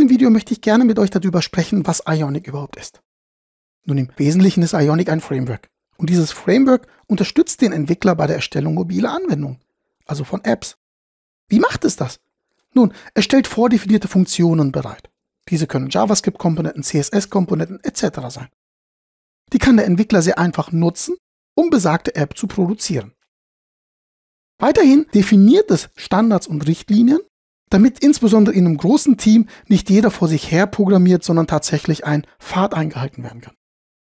diesem Video möchte ich gerne mit euch darüber sprechen, was Ionic überhaupt ist. Nun, im Wesentlichen ist Ionic ein Framework. Und dieses Framework unterstützt den Entwickler bei der Erstellung mobiler Anwendungen, also von Apps. Wie macht es das? Nun, es stellt vordefinierte Funktionen bereit. Diese können JavaScript-Komponenten, CSS-Komponenten etc. sein. Die kann der Entwickler sehr einfach nutzen, um besagte App zu produzieren. Weiterhin definiert es Standards und Richtlinien damit insbesondere in einem großen Team nicht jeder vor sich her programmiert, sondern tatsächlich ein Pfad eingehalten werden kann.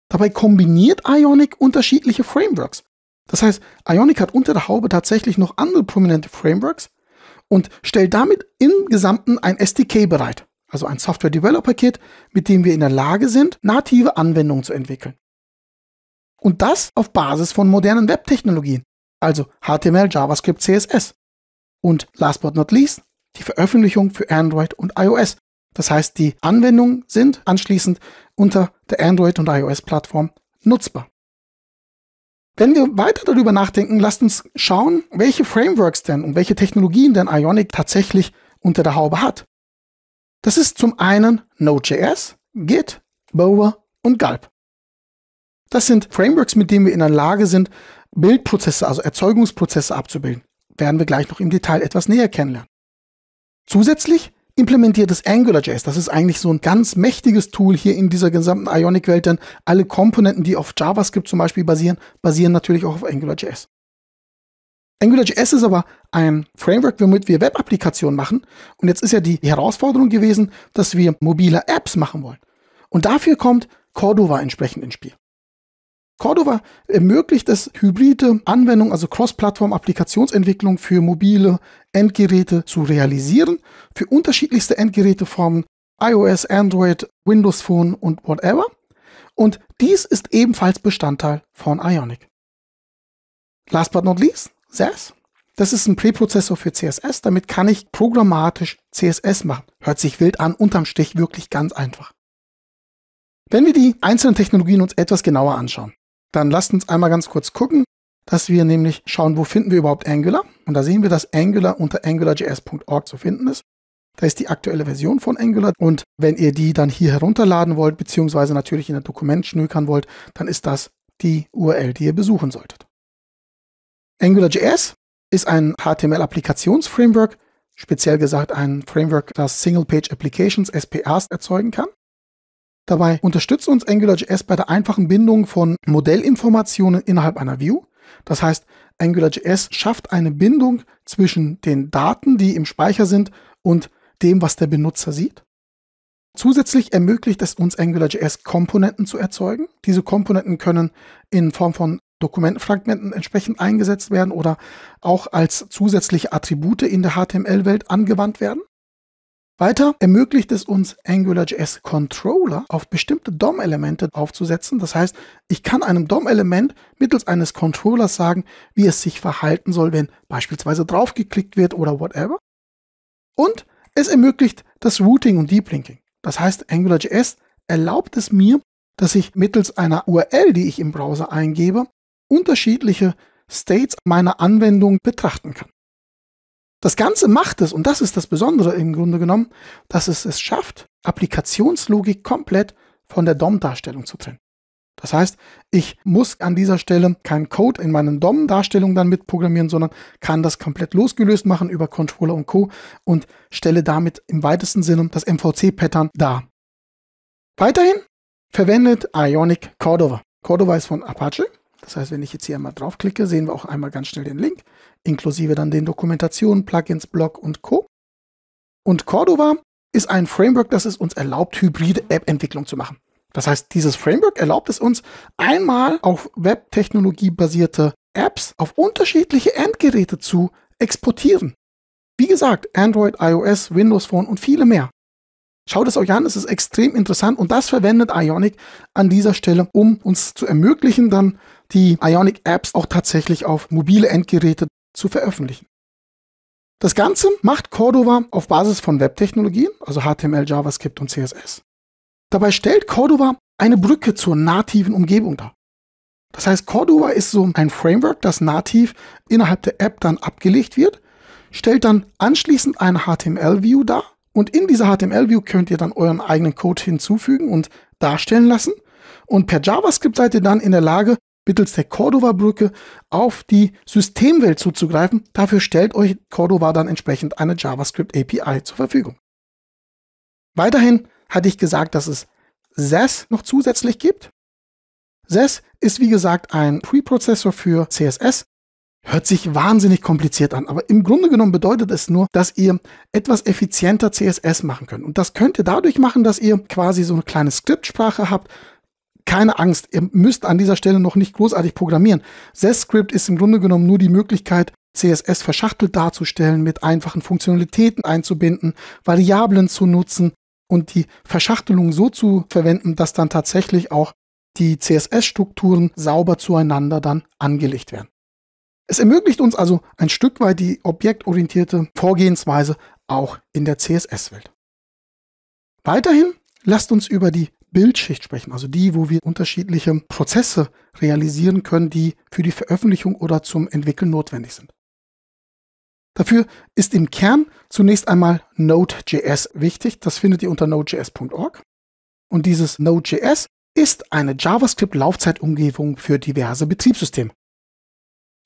Dabei kombiniert Ionic unterschiedliche Frameworks. Das heißt, Ionic hat unter der Haube tatsächlich noch andere prominente Frameworks und stellt damit im Gesamten ein SDK bereit, also ein Software Developer Kit, mit dem wir in der Lage sind, native Anwendungen zu entwickeln. Und das auf Basis von modernen Webtechnologien, also HTML, JavaScript, CSS. Und last but not least, die Veröffentlichung für Android und iOS. Das heißt, die Anwendungen sind anschließend unter der Android- und iOS-Plattform nutzbar. Wenn wir weiter darüber nachdenken, lasst uns schauen, welche Frameworks denn und welche Technologien denn Ionic tatsächlich unter der Haube hat. Das ist zum einen Node.js, Git, Boa und Gulp. Das sind Frameworks, mit denen wir in der Lage sind, Bildprozesse, also Erzeugungsprozesse abzubilden. Werden wir gleich noch im Detail etwas näher kennenlernen. Zusätzlich implementiert es AngularJS. Das ist eigentlich so ein ganz mächtiges Tool hier in dieser gesamten Ionic-Welt, denn alle Komponenten, die auf JavaScript zum Beispiel basieren, basieren natürlich auch auf AngularJS. AngularJS ist aber ein Framework, womit wir Web-Applikationen machen. Und jetzt ist ja die Herausforderung gewesen, dass wir mobile Apps machen wollen. Und dafür kommt Cordova entsprechend ins Spiel. Cordova ermöglicht es, hybride Anwendungen, also Cross-Plattform-Applikationsentwicklung für mobile Endgeräte zu realisieren, für unterschiedlichste Endgeräteformen, iOS, Android, Windows Phone und whatever. Und dies ist ebenfalls Bestandteil von Ionic. Last but not least, SAS. Das ist ein Präprozessor für CSS, damit kann ich programmatisch CSS machen. Hört sich wild an, unterm Strich wirklich ganz einfach. Wenn wir die einzelnen Technologien uns etwas genauer anschauen, dann lasst uns einmal ganz kurz gucken, dass wir nämlich schauen, wo finden wir überhaupt Angular. Und da sehen wir, dass Angular unter angularjs.org zu finden ist. Da ist die aktuelle Version von Angular. Und wenn ihr die dann hier herunterladen wollt, beziehungsweise natürlich in ein Dokument schnökern wollt, dann ist das die URL, die ihr besuchen solltet. AngularJS ist ein html applikations framework speziell gesagt ein Framework, das Single-Page-Applications, SPAs, erzeugen kann. Dabei unterstützt uns AngularJS bei der einfachen Bindung von Modellinformationen innerhalb einer View. Das heißt, AngularJS schafft eine Bindung zwischen den Daten, die im Speicher sind, und dem, was der Benutzer sieht. Zusätzlich ermöglicht es uns AngularJS Komponenten zu erzeugen. Diese Komponenten können in Form von Dokumentenfragmenten entsprechend eingesetzt werden oder auch als zusätzliche Attribute in der HTML-Welt angewandt werden. Weiter ermöglicht es uns, AngularJS Controller auf bestimmte DOM-Elemente aufzusetzen. Das heißt, ich kann einem DOM-Element mittels eines Controllers sagen, wie es sich verhalten soll, wenn beispielsweise draufgeklickt wird oder whatever. Und es ermöglicht das Routing und Deep Linking. Das heißt, AngularJS erlaubt es mir, dass ich mittels einer URL, die ich im Browser eingebe, unterschiedliche States meiner Anwendung betrachten kann. Das Ganze macht es, und das ist das Besondere im Grunde genommen, dass es es schafft, Applikationslogik komplett von der DOM-Darstellung zu trennen. Das heißt, ich muss an dieser Stelle keinen Code in meinen DOM-Darstellungen dann mitprogrammieren, sondern kann das komplett losgelöst machen über Controller und Co. und stelle damit im weitesten Sinne das MVC-Pattern dar. Weiterhin verwendet Ionic Cordova. Cordova ist von Apache das heißt, wenn ich jetzt hier einmal draufklicke, sehen wir auch einmal ganz schnell den Link, inklusive dann den Dokumentationen, Plugins, Blog und Co. Und Cordova ist ein Framework, das es uns erlaubt, hybride App-Entwicklung zu machen. Das heißt, dieses Framework erlaubt es uns, einmal auf Web-Technologie basierte Apps auf unterschiedliche Endgeräte zu exportieren. Wie gesagt, Android, iOS, Windows Phone und viele mehr. Schaut es euch an, es ist extrem interessant und das verwendet Ionic an dieser Stelle, um uns zu ermöglichen, dann die Ionic Apps auch tatsächlich auf mobile Endgeräte zu veröffentlichen. Das Ganze macht Cordova auf Basis von Webtechnologien, also HTML, JavaScript und CSS. Dabei stellt Cordova eine Brücke zur nativen Umgebung dar. Das heißt, Cordova ist so ein Framework, das nativ innerhalb der App dann abgelegt wird, stellt dann anschließend eine HTML-View dar und in dieser HTML-View könnt ihr dann euren eigenen Code hinzufügen und darstellen lassen und per JavaScript seid ihr dann in der Lage, mittels der Cordova-Brücke auf die Systemwelt zuzugreifen. Dafür stellt euch Cordova dann entsprechend eine JavaScript-API zur Verfügung. Weiterhin hatte ich gesagt, dass es SES noch zusätzlich gibt. SES ist wie gesagt ein Preprozessor für CSS. Hört sich wahnsinnig kompliziert an, aber im Grunde genommen bedeutet es nur, dass ihr etwas effizienter CSS machen könnt. Und das könnt ihr dadurch machen, dass ihr quasi so eine kleine Skriptsprache habt, keine Angst, ihr müsst an dieser Stelle noch nicht großartig programmieren. Zscript ist im Grunde genommen nur die Möglichkeit, CSS verschachtelt darzustellen, mit einfachen Funktionalitäten einzubinden, Variablen zu nutzen und die Verschachtelung so zu verwenden, dass dann tatsächlich auch die CSS-Strukturen sauber zueinander dann angelegt werden. Es ermöglicht uns also ein Stück weit die objektorientierte Vorgehensweise auch in der CSS-Welt. Weiterhin lasst uns über die Bildschicht sprechen, also die, wo wir unterschiedliche Prozesse realisieren können, die für die Veröffentlichung oder zum Entwickeln notwendig sind. Dafür ist im Kern zunächst einmal Node.js wichtig. Das findet ihr unter nodejs.org. Und dieses Node.js ist eine JavaScript-Laufzeitumgebung für diverse Betriebssysteme.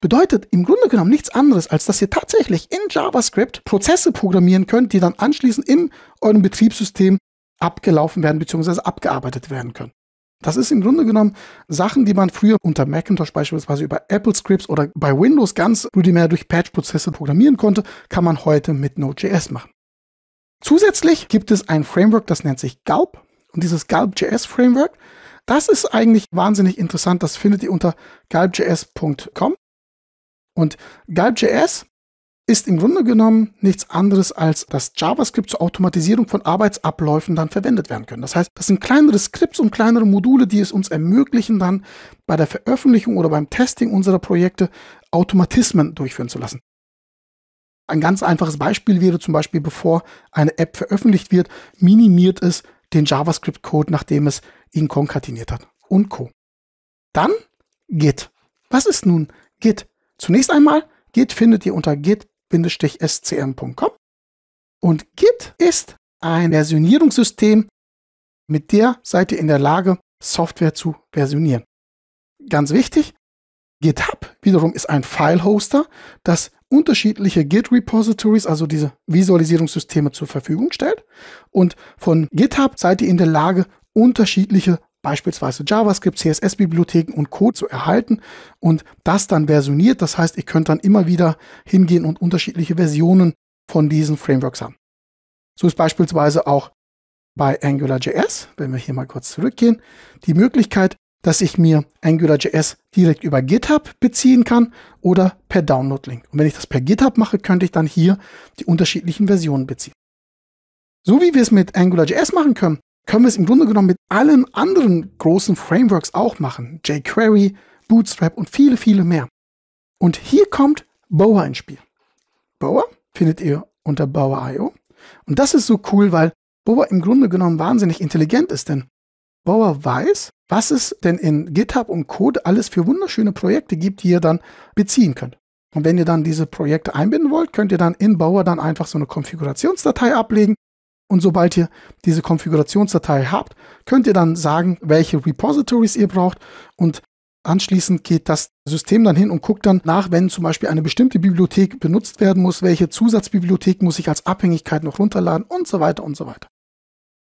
Bedeutet im Grunde genommen nichts anderes, als dass ihr tatsächlich in JavaScript Prozesse programmieren könnt, die dann anschließend in eurem Betriebssystem abgelaufen werden bzw. abgearbeitet werden können. Das ist im Grunde genommen Sachen, die man früher unter Macintosh beispielsweise über Apple Scripts oder bei Windows ganz rudimentär durch Patch-Prozesse programmieren konnte, kann man heute mit Node.js machen. Zusätzlich gibt es ein Framework, das nennt sich Galb. Und dieses Galb.js Framework, das ist eigentlich wahnsinnig interessant. Das findet ihr unter galbjs.com. Und Galb.js ist im Grunde genommen nichts anderes, als dass JavaScript zur Automatisierung von Arbeitsabläufen dann verwendet werden können. Das heißt, das sind kleinere Skripts und kleinere Module, die es uns ermöglichen, dann bei der Veröffentlichung oder beim Testing unserer Projekte Automatismen durchführen zu lassen. Ein ganz einfaches Beispiel wäre zum Beispiel, bevor eine App veröffentlicht wird, minimiert es den JavaScript-Code, nachdem es ihn konkatiniert hat und Co. Dann Git. Was ist nun Git? Zunächst einmal, Git findet ihr unter git git-scm.com. Und Git ist ein Versionierungssystem, mit der seid ihr in der Lage, Software zu versionieren. Ganz wichtig, GitHub wiederum ist ein File-Hoster, das unterschiedliche Git-Repositories, also diese Visualisierungssysteme zur Verfügung stellt. Und von GitHub seid ihr in der Lage, unterschiedliche beispielsweise JavaScript, CSS-Bibliotheken und Code zu erhalten und das dann versioniert. Das heißt, ihr könnt dann immer wieder hingehen und unterschiedliche Versionen von diesen Frameworks haben. So ist beispielsweise auch bei AngularJS, wenn wir hier mal kurz zurückgehen, die Möglichkeit, dass ich mir AngularJS direkt über GitHub beziehen kann oder per Download-Link. Und wenn ich das per GitHub mache, könnte ich dann hier die unterschiedlichen Versionen beziehen. So wie wir es mit AngularJS machen können, können wir es im Grunde genommen mit allen anderen großen Frameworks auch machen. jQuery, Bootstrap und viele, viele mehr. Und hier kommt Boa ins Spiel. Boa findet ihr unter Boa.io. Und das ist so cool, weil Boa im Grunde genommen wahnsinnig intelligent ist, denn Boa weiß, was es denn in GitHub und Code alles für wunderschöne Projekte gibt, die ihr dann beziehen könnt. Und wenn ihr dann diese Projekte einbinden wollt, könnt ihr dann in Boa dann einfach so eine Konfigurationsdatei ablegen und sobald ihr diese Konfigurationsdatei habt, könnt ihr dann sagen, welche Repositories ihr braucht und Anschließend geht das System dann hin und guckt dann nach, wenn zum Beispiel eine bestimmte Bibliothek benutzt werden muss, welche Zusatzbibliothek muss ich als Abhängigkeit noch runterladen und so weiter und so weiter.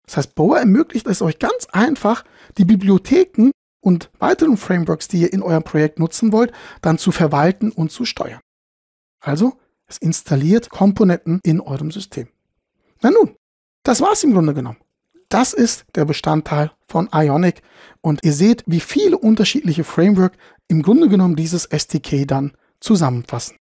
Das heißt, Boa ermöglicht es euch ganz einfach, die Bibliotheken und weiteren Frameworks, die ihr in eurem Projekt nutzen wollt, dann zu verwalten und zu steuern. Also, es installiert Komponenten in eurem System. Na nun, das war's im Grunde genommen. Das ist der Bestandteil von Ionic und ihr seht, wie viele unterschiedliche Framework im Grunde genommen dieses SDK dann zusammenfassen.